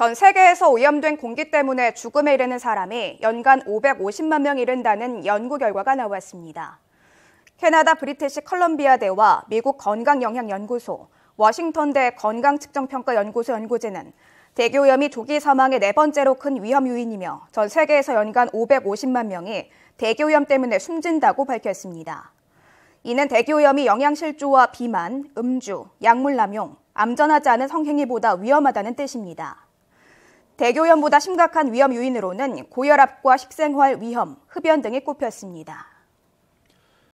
전 세계에서 오염된 공기 때문에 죽음에 이르는 사람이 연간 550만 명 이른다는 연구 결과가 나왔습니다. 캐나다 브리티시 컬럼비아 대와 미국 건강영향연구소, 워싱턴대 건강측정평가연구소 연구진은 대기오염이 조기 사망의 네 번째로 큰 위험 요인이며 전 세계에서 연간 550만 명이 대기오염 때문에 숨진다고 밝혔습니다. 이는 대기오염이 영양실조와 비만, 음주, 약물 남용, 암전하지 않은 성행위보다 위험하다는 뜻입니다. 대교염보다 심각한 위험 요인으로는 고혈압과 식생활 위험, 흡연 등이 꼽혔습니다.